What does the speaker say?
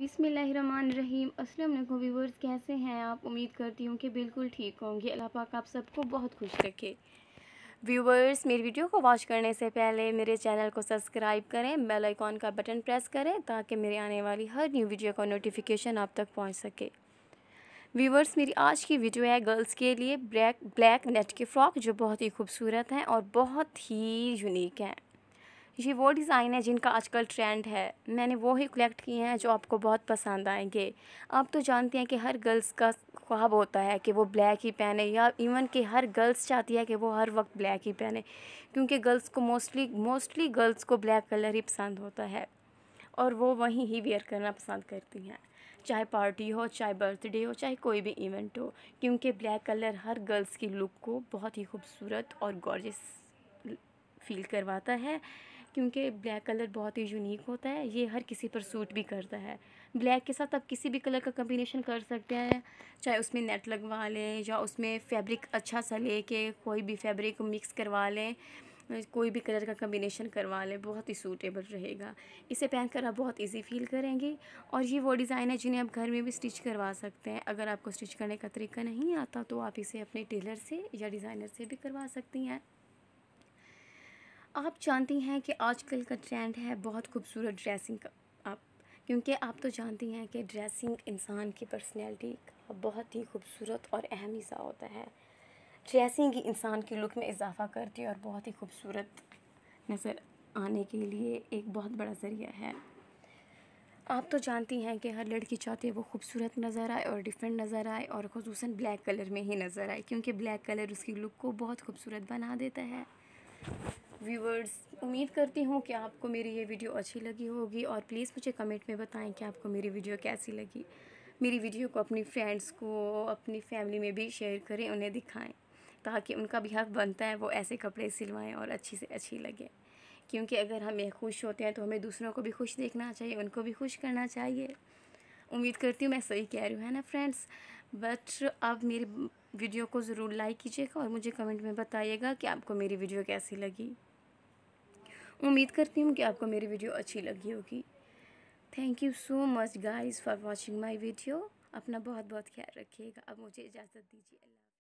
बिसमीम असलम व्यूवर्स कैसे हैं आप उम्मीद करती हूँ कि बिल्कुल ठीक होंगे अल्लाह पाक आप सबको बहुत खुश रखे व्यूवर्स मेरी वीडियो को वॉच करने से पहले मेरे चैनल को सब्सक्राइब करें बेल आइकॉन का बटन प्रेस करें ताकि मेरे आने वाली हर न्यू वीडियो का नोटिफिकेशन आप तक पहुँच सके व्यूवर्स मेरी आज की वीडियो है गर्ल्स के लिए ब्लैक ब्लैक नेट के फ्रॉक जो बहुत ही खूबसूरत हैं और बहुत ही यूनिक हैं ये वो डिज़ाइन है जिनका आजकल ट्रेंड है मैंने वो ही कलेक्ट किए हैं जो आपको बहुत पसंद आएंगे आप तो जानते हैं कि हर गर्ल्स का ख्वाब होता है कि वो ब्लैक ही पहने या इवन कि हर गर्ल्स चाहती है कि वो हर वक्त ब्लैक ही पहने क्योंकि गर्ल्स को मोस्टली मोस्टली गर्ल्स को ब्लैक कलर ही पसंद होता है और वो वहीं ही वेयर करना पसंद करती हैं चाहे पार्टी हो चाहे बर्थडे हो चाहे कोई भी इवेंट हो क्योंकि ब्लैक कलर हर गर्ल्स की लुक को बहुत ही खूबसूरत और गॉर्जियस फील करवाता है क्योंकि ब्लैक कलर बहुत ही यूनिक होता है ये हर किसी पर सूट भी करता है ब्लैक के साथ आप किसी भी कलर का कम्बिनेशन कर सकते हैं चाहे उसमें नेट लगवा लें या उसमें फैब्रिक अच्छा सा ले के कोई भी फैब्रिक मिक्स करवा लें कोई भी कलर का कम्बिनेशन करवा लें बहुत ही सूटेबल रहेगा इसे पहनकर आप बहुत इजी फील करेंगे और ये वो डिज़ाइन है जिन्हें आप घर में भी स्टिच करवा सकते हैं अगर आपको स्टिच करने का तरीका नहीं आता तो आप इसे अपने टेलर से या डिज़ाइनर से भी करवा सकती हैं आप जानती हैं कि आजकल का ट्रेंड है बहुत खूबसूरत ड्रेसिंग का आप क्योंकि आप तो जानती हैं कि ड्रेसिंग इंसान की पर्सनैलिटी का बहुत ही खूबसूरत और अहम हिस्सा होता है ड्रेसिंग ही इंसान की लुक में इजाफा करती है और बहुत ही खूबसूरत नज़र आने के लिए एक बहुत बड़ा ज़रिया है आप तो जानती हैं कि हर लड़की चाहती है वो खूबसूरत नज़र आए और डिफरेंट नज़र आए और खसूस ब्लैक कलर में ही नज़र आए क्योंकि ब्लैक कलर उसकी लुक को बहुत खूबसूरत बना देता है व्यूवर्स उम्मीद करती हूँ कि आपको मेरी ये वीडियो अच्छी लगी होगी और प्लीज़ मुझे कमेंट में बताएं कि आपको मेरी वीडियो कैसी लगी मेरी वीडियो को अपनी फ्रेंड्स को अपनी फैमिली में भी शेयर करें उन्हें दिखाएं ताकि उनका भी हक बनता है वो ऐसे कपड़े सिलवाएं और अच्छी से अच्छी लगे क्योंकि अगर हम खुश होते हैं तो हमें दूसरों को भी खुश देखना चाहिए उनको भी खुश करना चाहिए उम्मीद करती हूँ मैं सही कह रही हूँ है ना फ्रेंड्स बट अब मेरे वीडियो को ज़रूर लाइक कीजिएगा और मुझे कमेंट में बताइएगा कि आपको मेरी वीडियो कैसी लगी उम्मीद करती हूँ कि आपको मेरी वीडियो अच्छी लगी होगी thank you so much guys for watching my video अपना बहुत बहुत ख्याल रखिएगा अब मुझे इजाज़त दीजिए अल्लाह